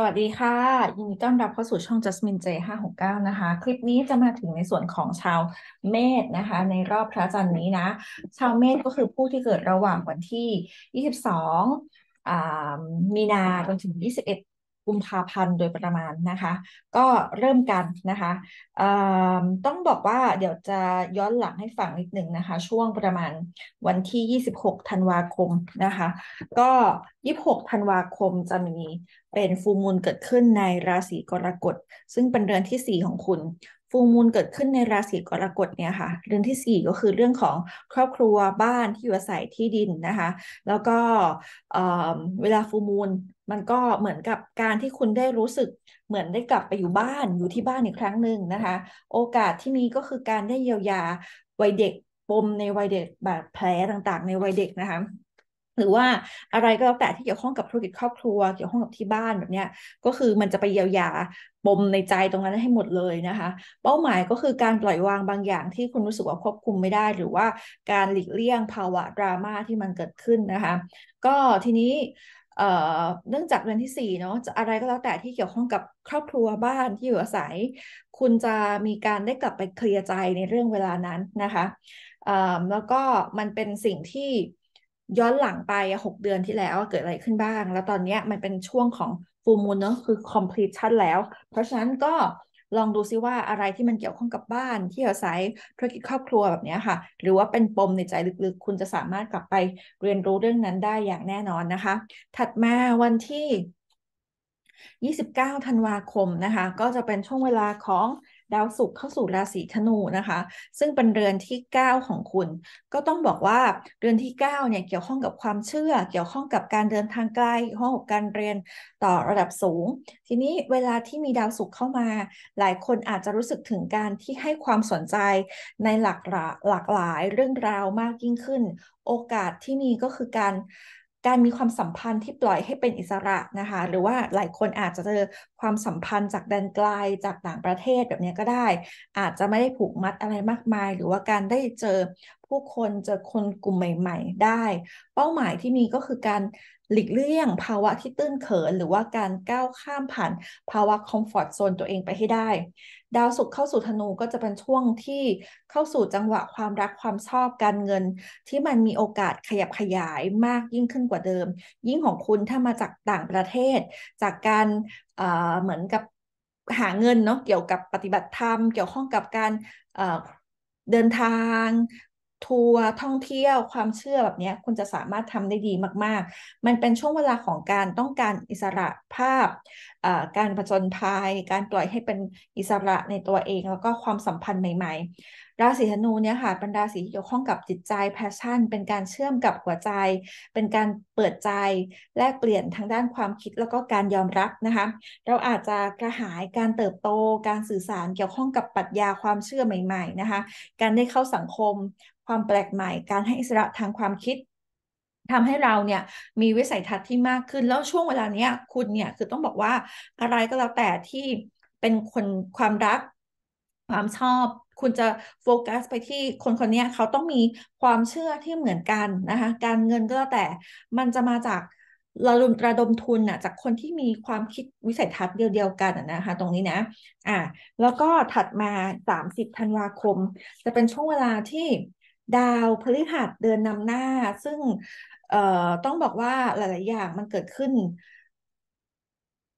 สวัสดีค่ะยินดีต้อนรับเข้าสู่ช่อง Jasmine J569 นะคะ คลิปนี้จะมาถึงในส่วนของชาวเมษนะคะ ในรอบพระจันทร์นี้นะ ชาวเมษก็คือผู้ที่เกิดระหว่างวันที่ 22มีนาจนถึง21กุมภาพันธ์โดยประมาณ นะคะ ก็เริ่มกันนะคะต้องบอกว่าเดี๋ยวจะย้อนหลังให้ฟังนิดหนึ่งนะคะ ช่วงประมาณวันที่ 26 ธันวาคม นะคะก็ 26 ธันวาคมจะมีเป็นฟูมูลเกิดขึ้นในราศีกรกฎซึ่งเป็นเดือนที่ 4 ของคุณ ฟูมูลเกิดขึ้นในราศีกรกฎเนี่ยค่ะเรื่องที่ 4 ก็คือเรื่องของครอบครัวบ้านที่อยู่อาศัยที่ดินนะคะแล้วก็เวลาฟูมูลมันก็เหมือนกับการที่คุณได้รู้สึกเหมือนได้กลับไปอยู่บ้านอยู่ที่บ้านอีกครั้งหนึ่งนะคะ โอกาสที่มีก็คือการได้เยียวยาวัยเด็กปมในวัยเด็กบาดแผลต่าง ๆ ในวัยเด็กนะคะหรือว่าอะไรก็แล้วแต่ที่เกี่ยวข้องกับธุรกิจครอบครัวเกี่ยวข้องกับที่บ้านแบบเนี้ย ก็คือมันจะไปเยียวยาปมในใจตรงนั้นให้หมดเลยนะคะ เป้าหมายก็คือการปล่อยวางบางอย่างที่คุณรู้สึกว่าควบคุมไม่ได้ หรือว่าการหลีกเลี่ยงภาวะดราม่าที่มันเกิดขึ้นนะคะ ก็ทีนี้เนื่องจากเดือนที่4เนาะอะไรก็แล้วแต่ที่เกี่ยวข้องกับครอบครัวบ้านที่อยู่อาศัย คุณจะมีการได้กลับไปเคลียร์ใจในเรื่องเวลานั้นนะคะ แล้วก็มันเป็นสิ่งที่ย้อนหลังไป 6 เดือนที่แล้วเกิดอะไรขึ้นบ้าง แล้วตอนนี้มันเป็นช่วงของฟูมูลเนาะคือ completion แล้ว เพราะฉะนั้นก็ลองดูซิว่าอะไรที่มันเกี่ยวข้องกับบ้าน ที่อาศัยธุรกิจครอบครัวแบบนี้ค่ะ หรือว่าเป็นปมในใจลึกๆ คุณจะสามารถกลับไปเรียนรู้เรื่องนั้นได้อย่างแน่นอนนะคะ ถัดมาวันที่ 29ธันวาคมนะคะ ก็จะเป็นช่วงเวลาของดาวศุกร์เข้าสู่ราศีธนูนะคะ ซึ่งเป็นเรือนที่ 9 ของคุณ ก็ต้องบอกว่าเรือนที่9เนี่ยเกี่ยวข้องกับความเชื่อเกี่ยวข้องกับการเดินทางไกลห้องกบการเรียนต่อระดับสูง ทีนี้เวลาที่มีดาวศุกร์เข้ามา หลายคนอาจจะรู้สึกถึงการที่ให้ความสนใจในหลากหลายเรื่องราวมากยิ่งขึ้น โอกาสที่มีก็คือการการมีความสัมพันธ์ที่ปล่อยให้เป็นอิสระ นะคะ หรือว่าหลายคนอาจจะ เจอ ความสัมพันธ์จากแดนไกลจากต่างประเทศแบบนี้ก็ได้ อาจจะไม่ได้ผูกมัดอะไรมากมาย หรือว่าการได้เจอผู้คนเจอคนกลุ่มใหม่ ๆ ได้ เป้าหมายที่มีก็คือการหลีกเลี่ยงภาวะที่ตื้นเขินหรือว่าการก้าวข้ามผ่านภาวะคอมฟอร์ทโซน ตัวเองไปให้ได้ ดาวศุกร์เข้าสู่ธนูก็จะเป็นช่วงที่เข้าสู่จังหวะความรักความชอบการเงิน ที่มันมีโอกาสขยับขยายมากยิ่งขึ้นกว่าเดิม ยิ่งของคุณถ้ามาจากต่างประเทศ จากการเหมือนกับหาเงินเนาะเกี่ยวกับปฏิบัติธรรมเกี่ยวข้องกับการเดินทางทัวร์ท่องเที่ยวความเชื่อแบบนี้คุณจะสามารถทำได้ดีมาก ๆ มันเป็นช่วงเวลาของการต้องการอิสระภาพ การผจญภยัย การปล่อยให้เป็นอิสระในตัวเองแล้วก็ความสัมพันธ์ใหม่ ๆ ราศีธนูเนี่ยค่ะเป็นราศีที่เกี่ยวข้องกับจิตใจแพชชั่น เป็นการเชื่อมกับหัวใจ เป็นการเปิดใจแลกเปลี่ยนทางด้านความคิดแล้วก็การยอมรับนะคะ เราอาจจะกระหายการเติบโตการสื่อสารเกี่ยวข้องกับปรัชญาความเชื่อใหม่ๆนะคะ การได้เข้าสังคมความแปลกใหม่การให้อิสระทางความคิดทำให้เราเนี่ย มีวิสัยทัศน์ที่มากขึ้นแล้วช่วงเวลาเนี้ย คุณเนี่ยคือต้องบอกว่าอะไรก็แล้วแต่ที่เป็นคนความรักความชอบ คุณจะโฟกัส ไปที่คนคนนี้เขาต้องมีความเชื่อที่เหมือนกันนะคะการเงินก็แล้วแต่มันจะมาจากระดมระดมทุนน่ะ จากคนที่มีความคิดวิสัยทัศน์เดียวกันนะคะตรงนี้นะ อ่าแล้วก็ถัดมา30ธันวาคมจะเป็นช่วงเวลาที่ดาวพฤหัสเดินนำหน้า ซึ่งต้องบอกว่าหลาย ๆ อย่างมันเกิดขึ้น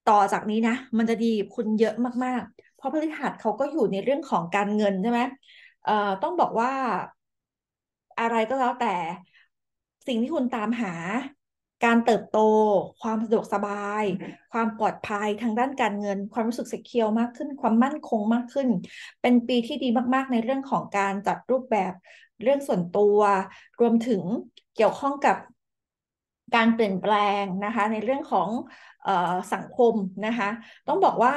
ต่อจากนี้นะมันจะดีคุณเยอะมาก ๆ เพราะพฤหัสเขาก็อยู่ในเรื่องของการเงินใช่ไหมต้องบอกว่าอะไรก็แล้วแต่ สิ่งที่คุณตามหา การเติบโตความสะดวกสบาย ความปลอดภัยทางด้านการเงิน ความรู้สึกเ็กียวมากขึ้น ความมั่นคงมากขึ้น เป็นปีที่ดีมากๆ ในเรื่องของการจัดรูปแบบเรื่องส่วนตัวรวมถึงเกี่ยวข้องกับการเปลี่ยนแปลงนะคะในเรื่องของออสังคมนะคะ ต้องบอกว่า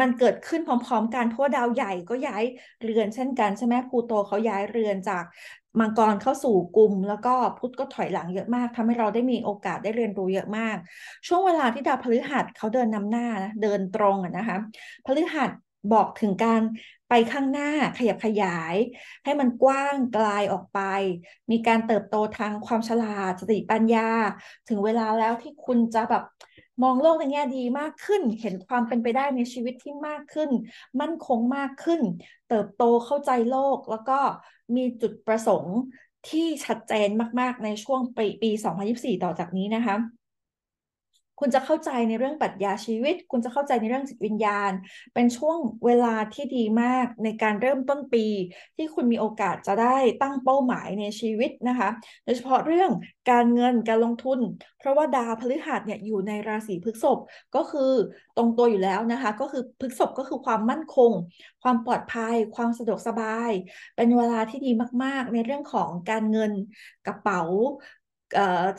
มันเกิดขึ้นพร้อม ๆกันเพราะดาวใหญ่ก็ย้ายเรือนเช่นกันใช่ไหมพูโตเขาย้ายเรือนจากมังกรเข้าสู่กลุ่มแล้วก็พุทธก็ถอยหลังเยอะมาก ทำให้เราได้มีโอกาสได้เรียนรู้เยอะมาก ช่วงเวลาที่ดาวพฤหัสเขาเดินนำหน้านะเดินตรงนะคะพฤหัสบอกถึงการไปข้างหน้าขยับขยาย ให้มันกว้างไกลายออกไป มีการเติบโตทางความฉลาดสติปัญญา ถึงเวลาแล้วที่คุณจะแบบ มองโลกในแง่ดีมากขึ้น เห็นความเป็นไปได้ในชีวิตที่มากขึ้น มั่นคงมากขึ้น เติบโตเข้าใจโลก แล้วก็มีจุดประสงค์ที่ชัดเจนมากๆในช่วงปีปี2024 ต่อจากนี้นะคะคุณจะเข้าใจในเรื่องปรัชญาชีวิต คุณจะเข้าใจในเรื่องจิตวิญญาณ เป็นช่วงเวลาที่ดีมากในการเริ่มต้นปี ที่คุณมีโอกาสจะได้ตั้งเป้าหมายในชีวิตนะคะ โดยเฉพาะเรื่องการเงินการลงทุน เพราะว่าดาวพฤหัสเนี่ยอยู่ในราศีพฤษภก็คือตรงตัวอยู่แล้วนะคะก็คือพฤษภก็คือความมั่นคง ความปลอดภัย ความสะดวกสบาย เป็นเวลาที่ดีมากๆ ในเรื่องของการเงินกระเป๋า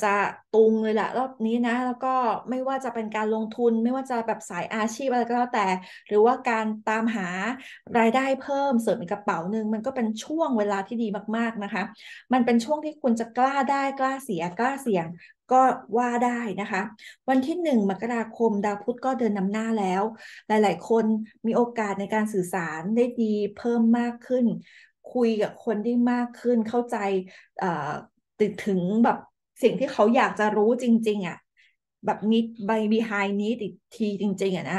จะตุงเลยแหละรอบนี้นะ แล้วก็ไม่ว่าจะเป็นการลงทุนไม่ว่าจะแบบสายอาชีพอะไรก็แล้วแต่ หรือว่าการตามหารายได้เพิ่มเสริมกระเป๋าหนึ่งมันก็เป็นช่วงเวลาที่ดีมากๆนะคะมันเป็นช่วงที่คุณจะกล้าได้กล้าเสียกล้าเสี่ยงก็ว่าได้นะคะ วันที่หนึ่งมกราคมดาวพุธก็เดินนำหน้าแล้ว หลาย ๆ คนมีโอกาสในการสื่อสารได้ดีเพิ่มมากขึ้น คุยกับคนได้มากขึ้นเข้าใจติดถึงแบบสิ่งที่เขาอยากจะรู้จริง ๆ อ่ะแบบนี้ใบ behind นี้อีก ทีจริงๆอ่ะนะ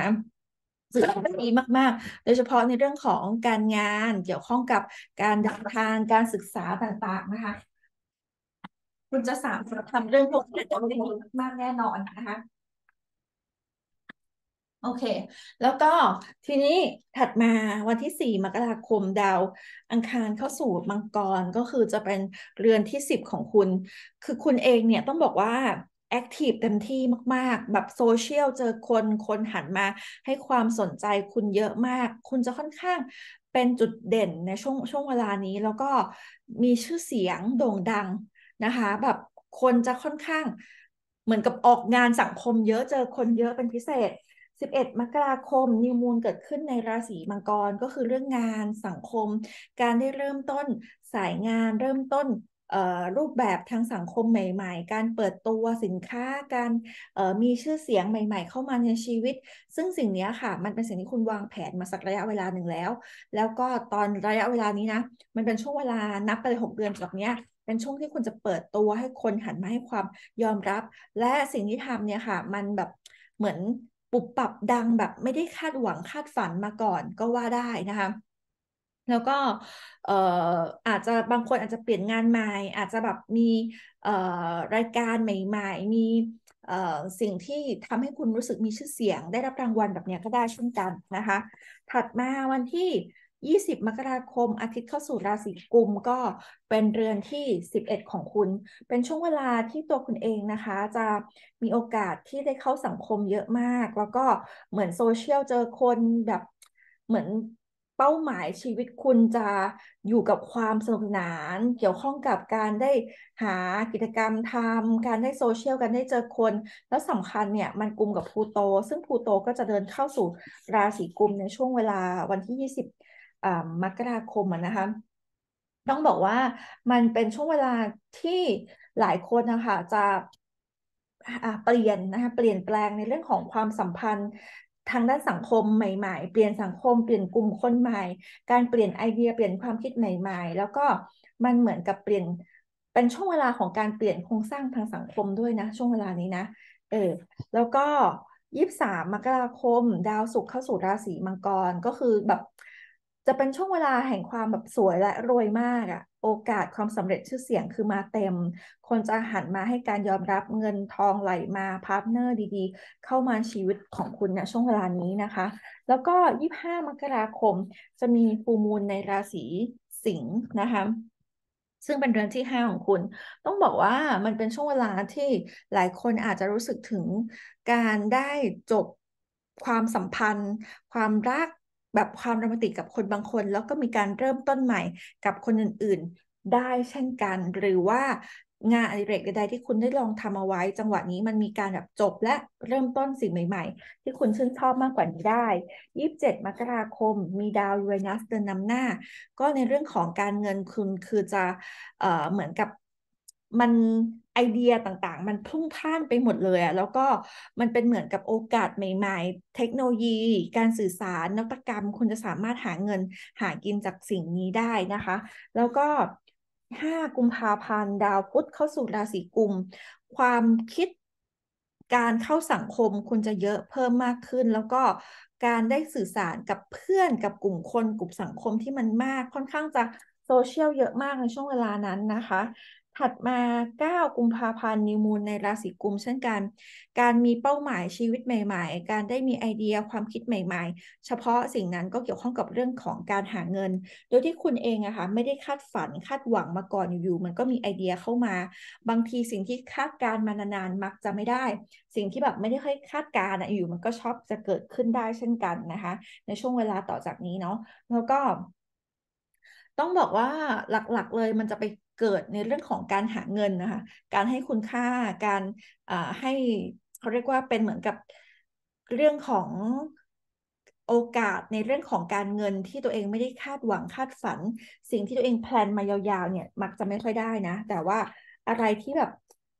สื่อมันดีมาก ๆ โดยเฉพาะในเรื่องของการงานเกี่ยวข้องกับการเดินทางการศึกษาต่างๆนะคะ คุณจะสามารถทำเรื่องพวกนี้ได้ดีมาก แน่นอนนะคะโอเค แล้วก็ทีนี้ถัดมาวันที่สี่มกราคมดาวอังคารเข้าสู่มังกรก็คือจะเป็นเรือนที่สิบของคุณ คือคุณเอง เนี่ย ต้องบอกว่า แอคทีฟเต็มที่มาก ๆ แบบโซเชียล เจอคน คนหันมาให้ความสนใจคุณเยอะมาก คุณจะค่อนข้างเป็นจุดเด่นในช่วงช่วงเวลานี้แล้วก็มีชื่อเสียงโด่งดังนะคะ แบบคนจะค่อนข้าง เหมือนกับออกงานสังคมเยอะเจอคนเยอะเป็นพิเศษ11มกราคมนิวมูลเกิดขึ้นในราศีมังกรก็คือเรื่องงานสังคม การได้เริ่มต้นสายงานเริ่มต้นรูปแบบทางสังคมใหม่ ๆ การเปิดตัวสินค้าการมีชื่อเสียงใหม่ๆเข้ามาในชีวิต ซึ่งสิ่งนี้ค่ะมันเป็นสิ่งที่คุณวางแผนมาสักระยะเวลาหนึ่งแล้ว แล้วก็ตอนระยะเวลานี้นะ มันเป็นช่วงเวลานับไปหกเดือนจากเนี้ยเป็นช่วงที่คุณจะเปิดตัวให้คนหันมาให้ความยอมรับ และสิ่งที่ทำเนี่ยค่ะ มันแบบเหมือนปุบปรับดังแบบไม่ได้คาดหวังคาดฝันมาก่อนก็ว่าได้นะคะแล้วก็อาจจะบางคนอาจจะเปลี่ยนงานใหม่ อาจจะแบบมีรายการใหม่ๆ มีสิ่งที่ทำให้คุณรู้สึกมีชื่อเสียง ได้รับรางวัลแบบนี้ก็ได้เช่นกันนะคะ ถัดมาวันที่20มกราคม อาทิตย์เข้าสู่ราศีกุมก็เป็นเรือน ที่ 11 ของคุณ เป็นช่วงเวลาที่ตัวคุณเองนะคะจะมีโอกาสที่ได้เข้าสังคมเยอะมาก แล้วก็เหมือนโซเชียลเจอคนแบบเหมือนเป้าหมายชีวิตคุณจะอยู่กับความ สนุกสนานเกี่ยวข้องกับการได้หากิจกรรมทำการได้โซเชียลกันได้เจอคน แล้วสำคัญเนี่ยมันกลุ่มกับพูโตซึ่งพูโตก็จะเดินเข้าสู่ราศีกุมในช่วงเวลาวันที่20มกราคมนะคะ ต้องบอกว่ามันเป็นช่วงเวลาที่หลายคนนะคะ จะเปลี่ยนนะคะ เปลี่ยนแปลงในเรื่องของความสัมพันธ์ทางด้านสังคมใหม่ ๆ เปลี่ยนสังคมเปลี่ยนกลุ่มคนใหม่ การเปลี่ยนไอเดียเปลี่ยนความคิดใหม่ ๆ แล้วก็มันเหมือนกับเปลี่ยนเป็นช่วงเวลาของการเปลี่ยนโครงสร้างทางสังคมด้วยนะ ช่วงเวลานี้นะ เออแล้วก็ยี่สามมกราคม ดาวศุกร์เข้าสู่ราศีมังกรก็คือแบบจะเป็น ช่วงเวลาแห่งความ แบบ สวยและรวยมากอะ่ะโอกาสความสำเร็จชื่อเสียงคือมาเต็ม คนจะ หัน มาให้ การยอมรับเงินทองไหล มาพาร์ทเนอร์ ดีๆ เข้ามาชีวิตของคุณ นะ ช่วงเวลานี้นะคะ แล้วก็ 25มกราคม จะมีฟูมูลในราศีสิงห์นะคะซึ่งเป็นเดือนที่5ของคุณ ต้องบอกว่ามันเป็นช่วงเวลาที่หลายคนอาจจะรู้สึกถึงการได้จบความสัมพันธ์ ความรักแบบความโรแมนติกกับคนบางคนแล้วก็มีการเริ่มต้นใหม่ กับคนอื่นๆได้เช่นกัน หรือว่างานอดิเรกใดๆที่คุณได้ลองทำเอาไว้ จังหวะนี้มันมีการแบบจบและเริ่มต้นสิ่งใหม่ ๆ ที่คุณชื่นชอบมากกว่านี้ได้ 27 มกราคม มีดาวยูเรนัสเดินนำหน้า ก็ในเรื่องของการเงินคุณคือจะเออเหมือนกับมันไอเดียต่างๆ มันพุ่งพ่านไปหมดเลยอะแล้วก็มันเป็นเหมือนกับโอกาสใหม่ๆ เทคโนโลยี การสื่อสารนวัตกรรม คุณ จะสามารถหาเงินหา กินจากสิ่งนี้ได้นะคะ แล้วก็ห้ากุมภาพันธ์ดาว พุธเข้าสู่ราศีกุม ความคิดการเข้าสังคม คุณ จะเยอะเพิ่มมากขึ้น แล้วก็การได้สื่อสารกับเพื่อนกับกลุ่มคนกลุ่มสังคมที่มันมากค่อนข้างจะโซเชียลเยอะมากในช่วงเวลานั้นนะคะถัดมา9กุมภาพันธ์นิวมูลในราศีกุมเช่นกัน การมีเป้าหมายชีวิตใหม่ๆ การได้มีไอเดียความคิดใหม่ ๆ เฉพาะสิ่งนั้นก็เกี่ยวข้องกับเรื่องของการหาเงิน โดยที่คุณเองอะคะ่ะไม่ได้คาดฝันคาดหวังมาก่อนอยู่ๆมันก็มีไอเดียเข้ามา บางทีสิ่งที่คาดการมานานๆมักจะไม่ได้ สิ่งที่แบบไม่ได้ค่อยคาดการอะอยู่ มันก็ชอบจะเกิดขึ้นได้เช่นกันนะคะ ในช่วงเวลาต่อจากนี้เนาะแล้วก็ ต้องบอกว่าหลักๆเลยมันจะไปเกิดในเรื่องของการหาเงินนะคะ การให้คุณค่า การให้เขาเรียกว่าเป็นเหมือนกับเรื่องของโอกาสในเรื่องของการเงินที่ตัวเองไม่ได้คาดหวังคาดฝัน สิ่งที่ตัวเองแพลนมายาวๆเนี่ย มักจะไม่ค่อยได้นะ แต่ว่าอะไรที่แบบ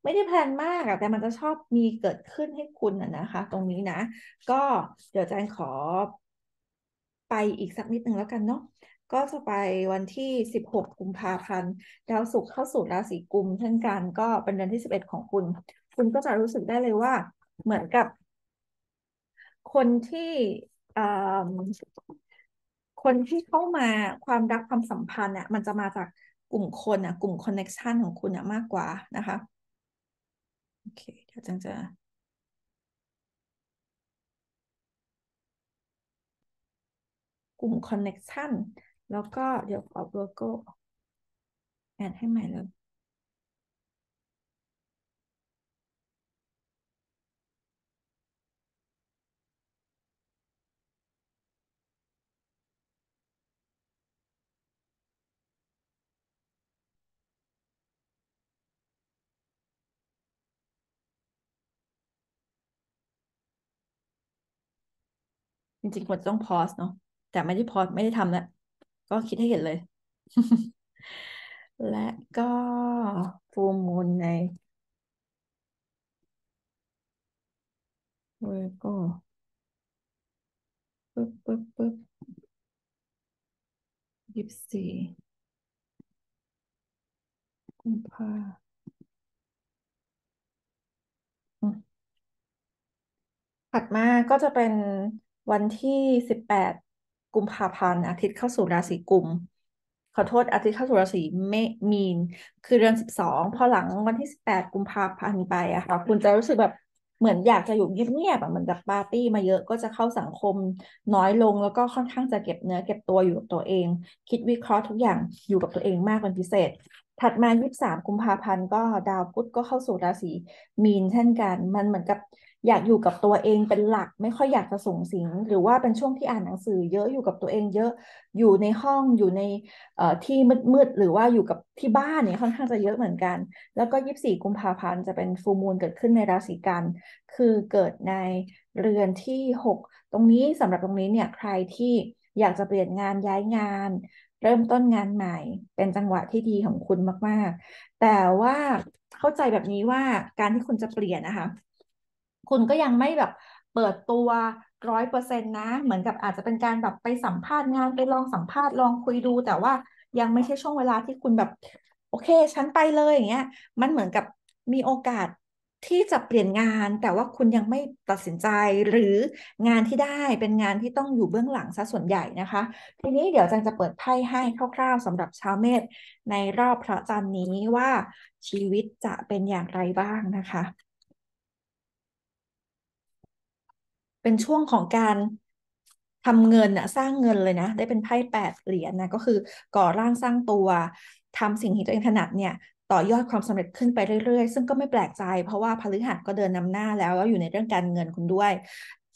ไม่ได้แพลนมากอะแต่มันจะชอบมีเกิดขึ้นให้คุณอะนะคะ ตรงนี้นะ ก็เดี๋ยวอาจารย์ขอไปอีกสักนิดหนึ่งแล้วกันเนาะก็จะไปวันที่ 16 กุมภาพันธ์ดาวศุกร์เข้าสู่ราศีกุมเช่นกันก็เป็นเดือนที่ 11 ของคุณ คุณก็จะรู้สึกได้เลยว่า เหมือนกับ คนที่ คนที่เข้ามาความรักความสัมพันธ์เนี่ยมันจะมาจากกลุ่มคนอ่ะกลุ่มคอนเน็กชันของคุณอ่ะมากกว่านะคะ โอเค เดี๋ยวจังจะกลุ่มคอนเน็กชันแล้วก็เดี๋ยวขอโลโก้ แอดให้ใหม่เลยจริงๆควรจะต้องพอสเนาะ แต่ไม่ได้พอสไม่ได้ทำแล้วก็คิดให้เห็นเลย และก็ฟูมูลในเวโก็ปึ๊บปึ๊บปึ๊บยี่สิบสี่กุมภาถัดมาก็จะเป็นวันที่สิบแปดกุมภาพันธ์อาทิตย์เข้าสู่ราศีกุมขอโทษอาทิตย์เข้าสู่ราศีเมมีนคือเดือนสิบสองพอหลังวันที่สิบแปดกุมภาพันธ์ไปอะค่ะคุณจะรู้สึกแบบเหมือนอยากจะอยู่เงียบๆบบเหมือนจากปาร์ตี้มาเยอะก็จะเข้าสังคมน้อยลงแล้วก็ค่อนข้างจะเก็บเนื้อเก็บตัวอยู่กับตัวเอง คิดวิเคราะห์ทุกอย่างอยู่กับตัวเองมากเป็นพิเศษ ถัดมายี่สามกุมภาพันธ์ก็ดาวพุธก็เข้าสู่ราศีมีนเช่นกัน มันเหมือนกับอยากอยู่กับตัวเองเป็นหลักไม่ค่อย อยากจะ ส่ง สิง หรือว่าเป็นช่วงที่อ่านหนังสือเยอะอยู่กับตัวเองเยอะอยู่ในห้องอยู่ในที่มืดๆหรือว่าอยู่กับที่บ้านเนี่ยค่อนข้างจะเยอะเหมือนกัน แล้วก็ยีิบสี่กุมภาพันธ์จะเป็นฟูมูลเกิดขึ้นในราศีกัน คือเกิดในเรือนที่หกตรงนี้สำหรับตรงนี้เนี่ยใครที่อยากจะเปลี่ยนงานย้ายงาน เริ่มต้นงานใหม่เป็นจังหวะที่ดีของคุณมากๆ แต่ว่าเข้าใจแบบนี้ว่าการที่คุณจะเปลี่ยนนะคะคุณ ก็ยังไม่แบบเปิดตัวร้อยเปอร์เซ็นต์นะ เหมือนกับอาจจะเป็นการแบบ ไปสัมภาษณ์งานไปลองสัมภาษณ์ลองคุยดู แต่ว่ายังไม่ใช่ช่วงเวลาที่คุณแบบโอเคฉันไปเลยอย่างเงี้ย มันเหมือนกับมีโอกาสที่จะเปลี่ยนงาน แต่ว่าคุณยังไม่ตัดสินใจหรืองานที่ได้เป็นงานที่ต้องอยู่เบื้องหลังซะส่วนใหญ่นะคะ ทีนี้เดี๋ยวจังจะเปิดไพ่ให้คร่าวๆสำหรับชาวเมษในรอบพระจันทร์นี้ว่าชีวิตจะเป็นอย่างไรบ้างนะคะเป็นช่วงของการทำเงินนะสร้างเงินเลยนะ ได้เป็นไพ่แปดเหรียญนนะ ก็คือก่อร่างสร้างตัวทำสิ่งที่ตัวเองถนัดเนี่ย ต่อยอดความสำเร็จขึ้นไปเรื่อยๆ ซึ่งก็ไม่แปลกใจ เพราะว่าพฤหัสก็เดินนำหน้าแล้วแล้วอยู่ในเรื่องการเงินคุณด้วย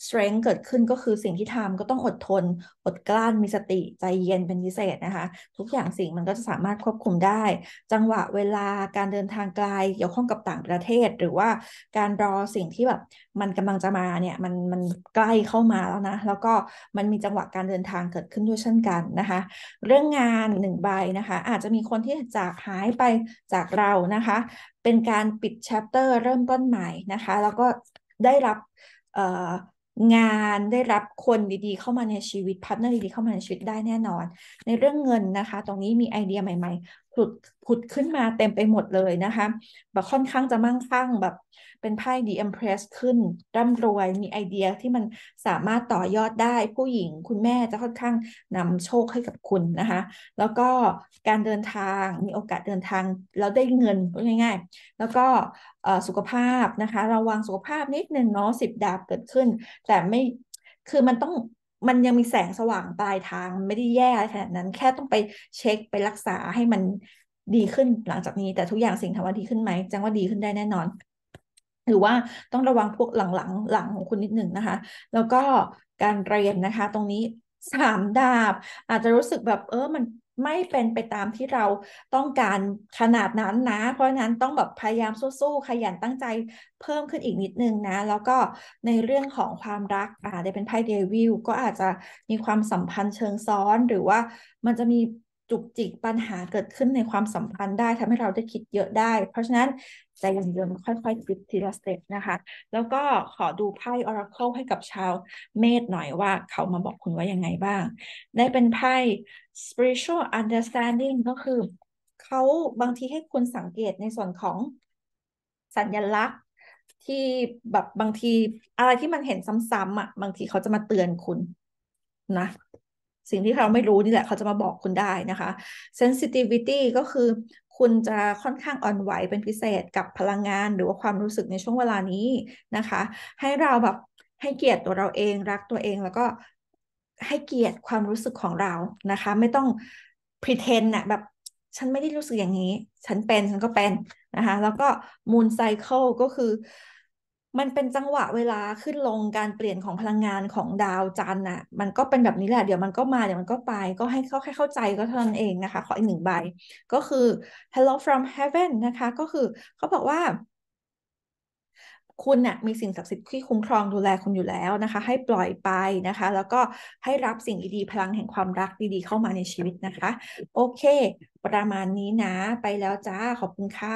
สเตรนจ์เกิดขึ้นก็คือสิ่งที่ทำก็ต้องอดทนอดกลั้นมีสติใจเย็นเป็นพิเศษนะคะ ทุกอย่างสิ่งมันก็จะสามารถควบคุมได้ จังหวะเวลาการเดินทางไกลเกี่ยวข้องกับต่างประเทศหรือว่า การรอสิ่งที่แบบมันกำลังจะมาเนี่ยมันมันใกล้เข้ามาแล้วนะแล้วก็มันมีจังหวะการเดินทางเกิดขึ้นด้วยเช่นกันนะคะ เรื่องงานหนึ่งใบนะคะ อาจจะมีคนที่จากหายไปจากเรานะคะ เป็นการปิดแชปเตอร์เริ่มต้นใหม่นะคะ แล้วก็ได้รับงานได้รับคนดีๆเข้ามาในชีวิตพาร์ทเนอร์ดีๆเข้ามาในชีวิตได้แน่นอน ในเรื่องเงินนะคะ ตรงนี้มีไอเดียใหม่ผุดผุดขึ้นมาเต็มไปหมดเลยนะคะแบบค่อนข้างจะมั่งคั่งแบบเป็นไพ่ดีเอ็มเพรสขึ้นร่ำรวยมีไอเดียที่มันสามารถต่อยอดได้ผู้หญิงคุณแม่จะค่อนข้างนำโชคให้กับคุณนะคะแล้วก็การเดินทางมีโอกาสเดินทางแล้วได้เงินง่าย ๆ แล้วก็สุขภาพนะคะระวังสุขภาพนิดนึงเนาะสิบดาบเกิดขึ้น แต่ไม่คือมันต้องมันยังมีแสงสว่างปลายทางไม่ได้แย่ขนาดนั้นแค่ต้องไปเช็คไปรักษาให้มันดีขึ้นหลังจากนี้ แต่ทุกอย่างสิ่งทำว่าดีขึ้นไหม จังว่าดีขึ้นได้แน่นอน หรือว่าต้องระวังพวกหลังหลังหลังของคุณนิดหนึ่งนะคะ แล้วก็การเรียนนะคะตรงนี้สามดาบอาจจะรู้สึกแบบเออมันไม่เป็นไปตามที่เราต้องการขนาดนั้นนะ เพราะนั้นต้องแบบพยายามสู้ๆขยันตั้งใจเพิ่มขึ้นอีกนิดนึงนะ แล้วก็ในเรื่องของความรักอ่าได้ เป็นไพ่เดวิลก็อาจจะมีความสัมพันธ์เชิงซ้อนหรือว่ามันจะมีจุกจิกปัญหาเกิดขึ้นในความสัมพันธ์ได้ทำให้เราได้คิดเยอะได้เพราะฉะนั้น ใจเยดนมค่อยๆคิดทีละสเต็ปนะคะ แล้วก็ขอดูไพ่ Oracle ให้กับชาวเมษหน่อยว่าเขามาบอกคุณว่ายังไงบ้าง ได้เป็นไพ่ spiritual understanding ก็คือ เขาบางทีให้คุณสังเกตในส่วนของสัญลักษณ์ที่แบบบางทีอะไรที่มันเห็นซ้ำๆอ่ะ บางทีเขาจะมาเตือนคุณนะสิ่งที่เราไม่รู้นี่แหละเขาจะมาบอกคุณได้นะคะ sensitivity ก็คือ คุณจะค่อนข้างอ่อนไหวเป็นพิเศษกับพลังงาน หรือว่าความรู้สึกในช่วงเวลานี้นะคะ ให้เราแบบให้เกียรติตัวเราเองรักตัวเองแล้วก็ ให้เกียรติความรู้สึกของเรานะคะ ไม่ต้อง pretend นะแบบฉันไม่ได้รู้สึกอย่างนี้ ฉันเป็นฉันก็เป็นนะคะ แล้วก็ moon cycle ก็คือมันเป็นจังหวะเวลาขึ้นลงการเปลี่ยนของพลังงานของ ดาว จันทร์น่ะ มันก็เป็นแบบนี้แหละ เดี๋ยวมันก็มา เดี๋ยวมันก็ไป ก็ให้เขาแค่เข้าใจก็เท่านั้นเองนะคะ ขออีกหนึ่งใบ ก็คือ hello from heaven นะคะ ก็คือเขาบอกว่า คุณนะ่ะมีสิ่งศักดิ์สิทธิ์ที่คุ้มครองดูแลคุณอยู่แล้วนะคะ ให้ปล่อยไปนะคะ แล้วก็ให้รับสิ่งดีๆพลังแห่งความรักดีๆ เข้ามาในชีวิตนะคะ โอเค ประมาณนี้นะ ไปแล้วจ้าขอบคุณค่ะ